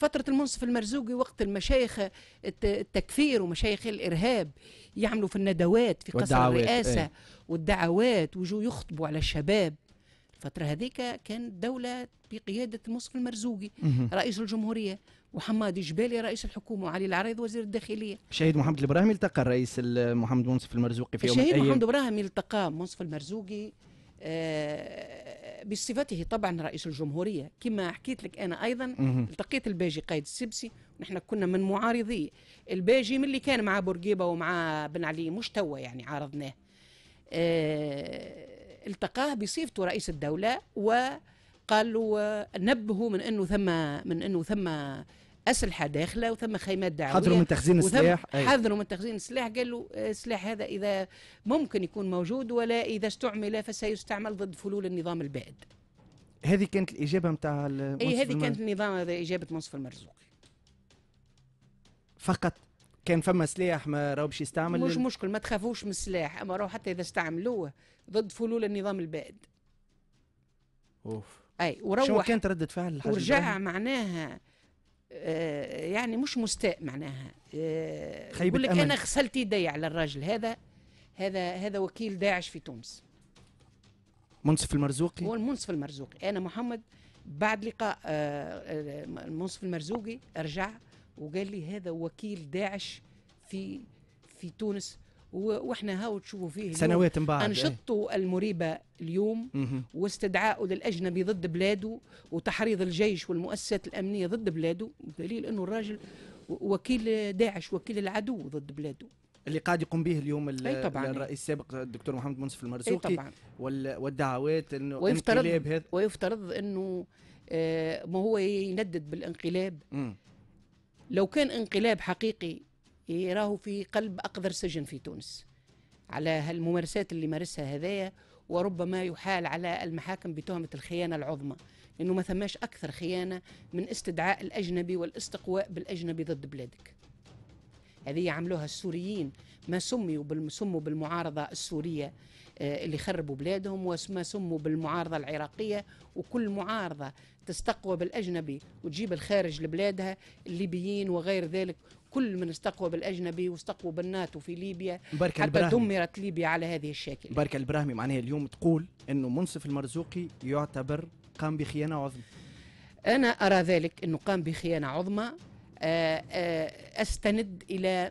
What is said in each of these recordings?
فترة المنصف المرزوقي وقت المشايخ التكفير ومشايخ الإرهاب يعملوا في الندوات في قصر الرئاسة ايه. والدعوات ويجوا يخطبوا على الشباب الفترة هذيك كانت دولة بقيادة المنصف المرزوقي رئيس الجمهورية وحماد جبالي رئيس الحكومه وعلي العريض وزير الداخليه شهيد محمد الابراهيم التقى الرئيس محمد منصف المرزوقي في يوم الشهيد محمد الابراهيم التقى منصف المرزوقي آه بصفته طبعا رئيس الجمهورية كما حكيت لك أنا أيضا التقيت الباجي قايد السبسي نحن كنا من معارضيه الباجي من اللي كان مع بورقيبة ومع بن علي مش توا يعني عارضناه آه التقاه بصفته رئيس الدولة وقال له نبهه من أنه ثم من أنه ثم اسلحه داخله وثم خيمات دعويه حذروا من تخزين السلاح حذروا من تخزين السلاح قال له السلاح هذا اذا ممكن يكون موجود ولا اذا استعمل فسيستعمل ضد فلول النظام البائد هذه كانت الاجابه نتاع اي إيه، هذه كانت النظام هذا اجابه منصف المرزوقي فقط كان فما سلاح ما راهوش يستعمل مش مشكل ما تخافوش من السلاح اما راهو حتى اذا استعملوه ضد فلول النظام البائد اوف اي وروح شو كانت ردة فعل ورجع معناها يعني مش مستاء معناها آه، يقول لك انا غسلت يدي على الراجل هذا هذا هذا وكيل داعش في تونس منصف المرزوقي هو المنصف المرزوقي انا محمد بعد لقاء آه، آه، المنصف المرزوقي رجع وقال لي هذا وكيل داعش في في تونس واحنا هاو تشوفوا فيه سنوات من بعد انشطته ايه؟ المريبه اليوم واستدعاءه للاجنبي ضد بلاده وتحريض الجيش والمؤسسات الامنيه ضد بلاده دليل انه الراجل وكيل داعش وكيل العدو ضد بلاده اللي قاعد يقوم به اليوم أي طبعاً الرئيس السابق الدكتور محمد منصف المرزوقي أي طبعاً والدعوات انه ويفترض هذا ويفترض انه آه، ما هو يندد بالانقلاب لو كان انقلاب حقيقي يراه في قلب أقذر سجن في تونس على هالممارسات اللي مارسها هذايا وربما يحال على المحاكم بتهمة الخيانة العظمى لأنه ما ثماش أكثر خيانة من استدعاء الأجنبي والاستقواء بالأجنبي ضد بلادك هذه عملوها السوريين ما سميوا سموا بالمعارضة السورية آه، اللي خربوا بلادهم وما سموا بالمعارضة العراقية وكل معارضة تستقوى بالأجنبي وتجيب الخارج لبلادها الليبيين وغير ذلك كل من استقوى بالأجنبي واستقوى بالناتو في ليبيا حتى البراهمي. دمرت ليبيا على هذه الشكل بارك البراهمي معناها اليوم تقول أنه منصف المرزوقي يعتبر قام بخيانة عظمى أنا أرى ذلك أنه قام بخيانة عظمى آه، آه، أستند إلى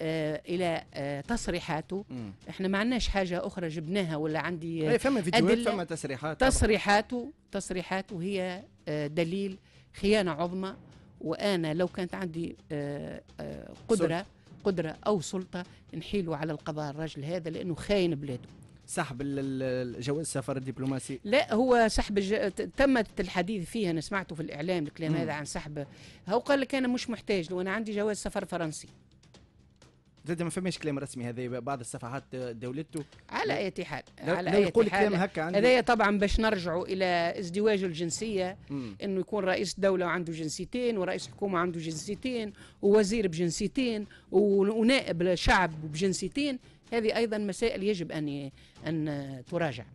آه، الى تصريحاته م. احنا ما عندناش حاجه اخرى جبناها ولا عندي إيه، فما فيديوهات فما تصريحات تصريحاته تصريحاته هي دليل خيانه عظمى وانا لو كانت عندي آه، آه، قدره قدره او سلطه نحيلوا على القضاء الرجل هذا لانه خاين بلاده سحب الجواز السفر الدبلوماسي لا هو سحب الج... تمت الحديث فيها انا سمعته في الاعلام الكلام هذا عن سحب هو قال لك انا مش محتاج لو انا عندي جواز سفر فرنسي زاد ما فماش كلام رسمي هذا بعض الصفحات دولته على اي حال على اي حال كلام هكا عندي هذايا طبعا باش نرجعوا الى ازدواج الجنسيه مم. انه يكون رئيس دوله وعنده جنسيتين ورئيس حكومه عنده جنسيتين ووزير بجنسيتين ونائب شعب بجنسيتين هذه ايضا مسائل يجب ان ان تراجع